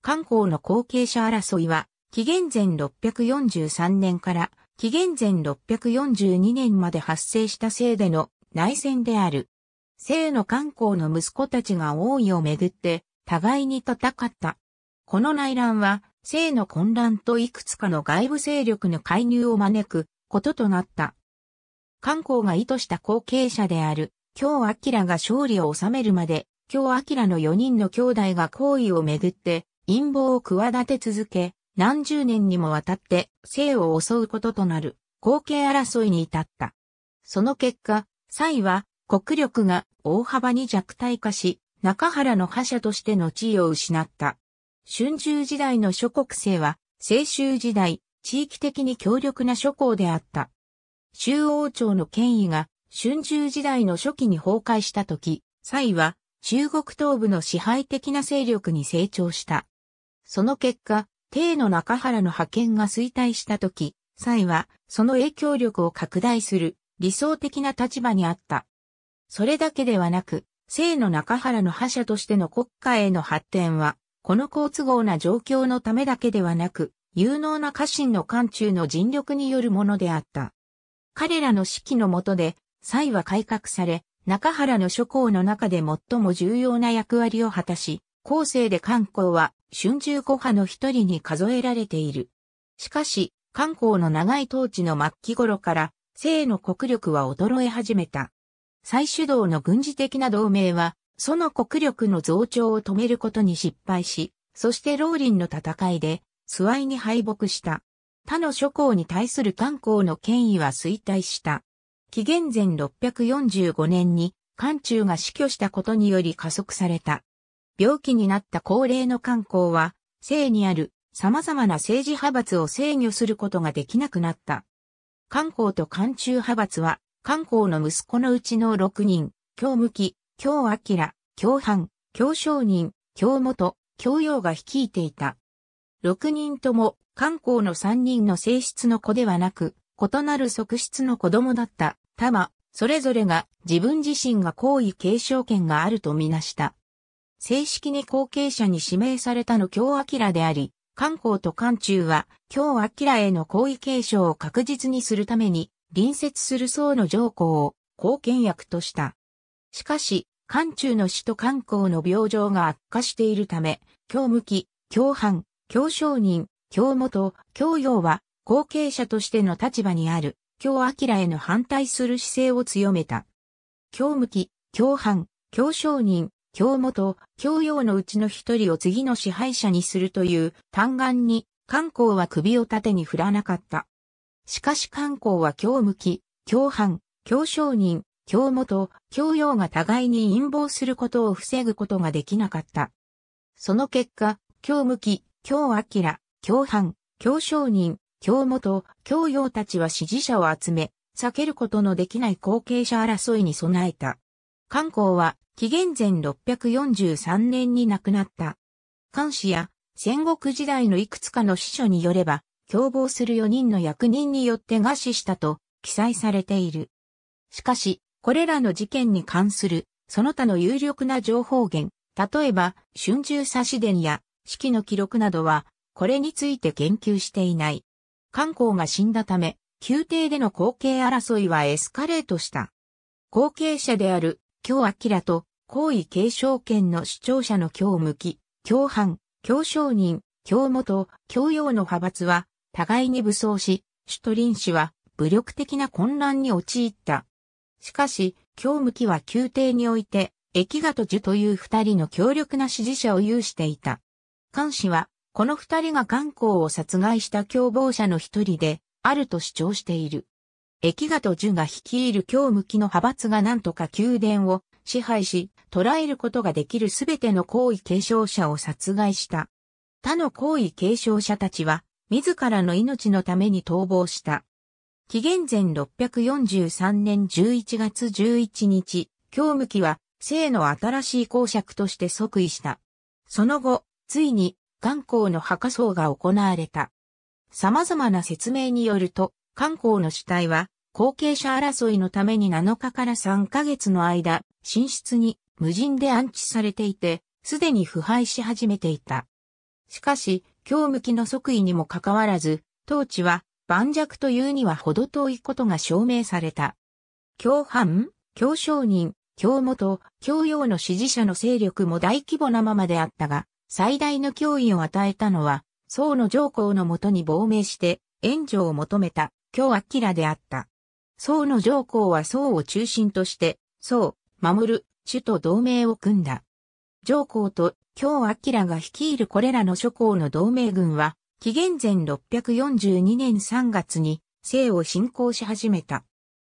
漢光の後継者争いは、紀元前643年から紀元前642年まで発生した姓での内戦である。姓の漢光の息子たちが王位をめぐって互いに戦った。この内乱は、姓の混乱といくつかの外部勢力の介入を招くこととなった。漢光が意図した後継者である、京明が勝利を収めるまで、京明の4人の兄弟が行為をめぐって陰謀を企て続け、何十年にもわたって生を襲うこととなる後継争いに至った。その結果、蔡は国力が大幅に弱体化し、中原の覇者としての地位を失った。春秋時代の諸国政は、青州時代、地域的に強力な諸侯であった。周王朝の権威が春秋時代の初期に崩壊した時、蔡は中国東部の支配的な勢力に成長した。その結果、帝の中原の覇権が衰退した時、蔡は、その影響力を拡大する理想的な立場にあった。それだけではなく、聖の中原の覇者としての国家への発展は、この好都合な状況のためだけではなく、有能な家臣の漢中の尽力によるものであった。彼らの指揮の下で、蔡は改革され、中原の諸侯の中で最も重要な役割を果たし、後世で漢光は春秋五派の一人に数えられている。しかし、漢光の長い統治の末期頃から、西の国力は衰え始めた。再主導の軍事的な同盟は、その国力の増長を止めることに失敗し、そして老林の戦いで、諏訪に敗北した。他の諸侯に対する漢光の権威は衰退した。紀元前645年に、漢中が死去したことにより加速された。病気になった高齢の観光は、性にある様々な政治派閥を制御することができなくなった。観光と観中派閥は、観光の息子のうちの6人、京向き、京明、京藩、京商人、京元、京陽が率いていた。6人とも、観光の3人の性質の子ではなく、異なる側室の子供だった、たま、それぞれが自分自身が皇位継承権があるとみなした。正式に後継者に指名されたの京明であり、関国と関中は京明への皇位継承を確実にするために、隣接する層の上皇を後見役とした。しかし、関中の死と関国の病状が悪化しているため、京向き、京藩、京商人、京元、京陽は後継者としての立場にある、京明への反対する姿勢を強めた。京向き、京藩、京商人、京本、京陽のうちの一人を次の支配者にするという嘆願に、漢光は首を縦に振らなかった。しかし漢光は京向き、京藩、京商人、京本、京陽が互いに陰謀することを防ぐことができなかった。その結果、京向き、京明、京藩、京商人、京本、京陽たちは支持者を集め、避けることのできない後継者争いに備えた。漢光は紀元前643年に亡くなった。漢氏や戦国時代のいくつかの司書によれば、共謀する4人の役人によって餓死したと記載されている。しかし、これらの事件に関する、その他の有力な情報源、例えば、春秋差し伝や、式の記録などは、これについて言及していない。漢光が死んだため、宮廷での後継争いはエスカレートした。後継者である、京明と皇位継承権の主張者の教向き、教藩、教商人、教元、教養の派閥は、互いに武装し、首都林氏は、武力的な混乱に陥った。しかし、教向きは宮廷において、駅賀と樹という二人の強力な支持者を有していた。関氏は、この二人が観公を殺害した共謀者の一人で、あると主張している。駅賀と樹が率いる教向きの派閥がなんとか宮殿を支配し、捕らえることができるすべての行為継承者を殺害した。他の行為継承者たちは、自らの命のために逃亡した。紀元前643年11月11日、京向きは、生の新しい公爵として即位した。その後、ついに、元光の墓葬が行われた。様々な説明によると、観光の死体は、後継者争いのために7日から3ヶ月の間、寝出に無人で安置されていて、すでに腐敗し始めていた。しかし、日向きの即位にもかかわらず、統治は盤石というには程遠いことが証明された。共犯、共商人、共元、共用の支持者の勢力も大規模なままであったが、最大の脅威を与えたのは、宋の上皇のもとに亡命して援助を求めた、京明であった。宋の上皇は宋を中心として、宋、守る、主と同盟を組んだ。上皇と京明が率いるこれらの諸侯の同盟軍は、紀元前642年3月に西を侵攻し始めた。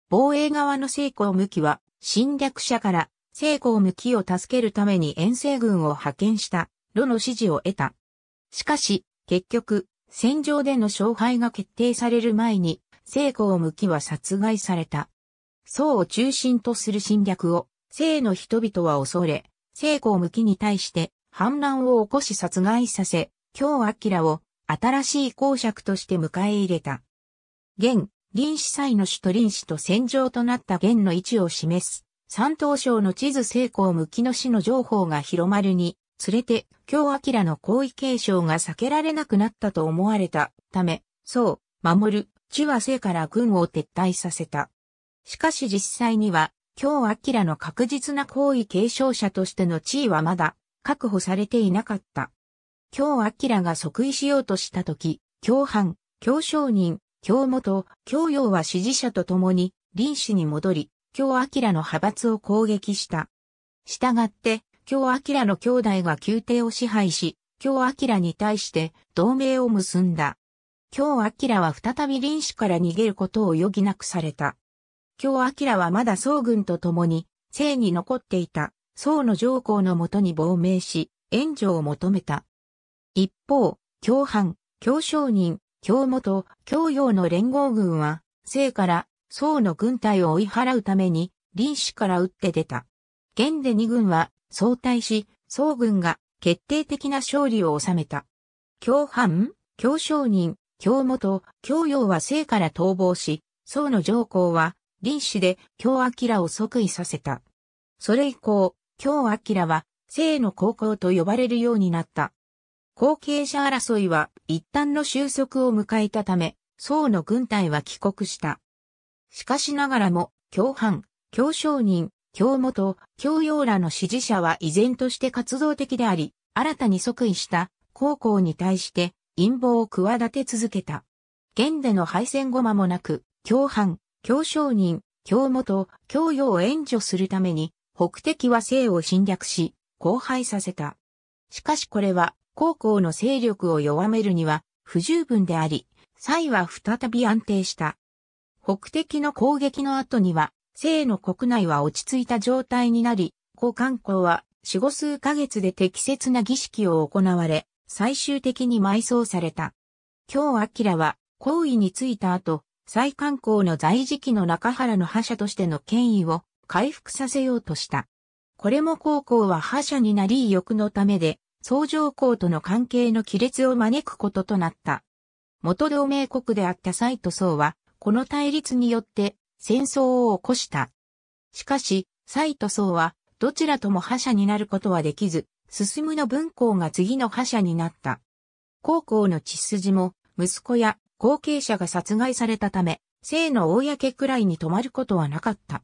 防衛側の西郷向きは、侵略者から西郷向きを助けるために遠征軍を派遣した、炉の支持を得た。しかし、結局、戦場での勝敗が決定される前に、西郷向きは殺害された。宋を中心とする侵略を生の人々は恐れ、聖子を向きに対して反乱を起こし殺害させ、京明を新しい公爵として迎え入れた。現、臨死祭の首都臨死と戦場となった現の位置を示す、三東省の地図成功向きの死の情報が広まるに、つれて、京明の皇位継承が避けられなくなったと思われたため、そう、守る、地和生から軍を撤退させた。しかし実際には、今日明の確実な行為継承者としての地位はまだ確保されていなかった。今日明が即位しようとしたとき、共犯、共商人、共元、共用は支持者と共に、林氏に戻り、共明の派閥を攻撃した。したがって、共明の兄弟が宮廷を支配し、共明に対して同盟を結んだ。共明は再び林氏から逃げることを余儀なくされた。京明はまだ総軍と共に、正に残っていた宋の上皇のもとに亡命し、援助を求めた。一方、京藩、京商人、京元、京洋の連合軍は、正から宋の軍隊を追い払うために、林氏から打って出た。現で二軍は総退し、宋軍が決定的な勝利を収めた。京藩、京商人、京元、京洋は正から逃亡し、宋の上皇は林氏で京明を即位させた。それ以降、京明は、生の高校と呼ばれるようになった。後継者争いは一旦の収束を迎えたため、宋の軍隊は帰国した。しかしながらも、共犯、共商人、共元、共用らの支持者は依然として活動的であり、新たに即位した高校に対して陰謀を企て続けた。現での敗戦後間もなく、共犯、教商人、教元、教養を援助するために、北敵は西を侵略し、荒廃させた。しかしこれは、高校の勢力を弱めるには不十分であり、蔡は再び安定した。北敵の攻撃の後には、西の国内は落ち着いた状態になり、高官校は四五数ヶ月で適切な儀式を行われ、最終的に埋葬された。京明は、行為についた後、再観光の在時期の中原の覇者としての権威を回復させようとした。これも高校は覇者になり意欲のためで、相上校との関係の亀裂を招くこととなった。元同盟国であった蔡と宋は、この対立によって戦争を起こした。しかし、蔡と宋は、どちらとも覇者になることはできず、進むの文校が次の覇者になった。高校の血筋も、息子や後継者が殺害されたため、生の公くらいに止まることはなかった。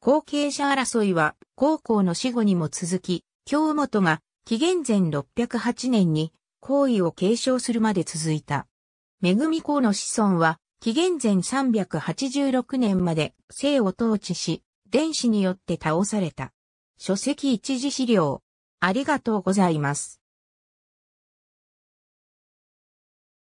後継者争いは、高校の死後にも続き、京本が紀元前608年に皇位を継承するまで続いた。恵公の子孫は、紀元前386年まで生を統治し、電子によって倒された。書籍一時資料。ありがとうございます。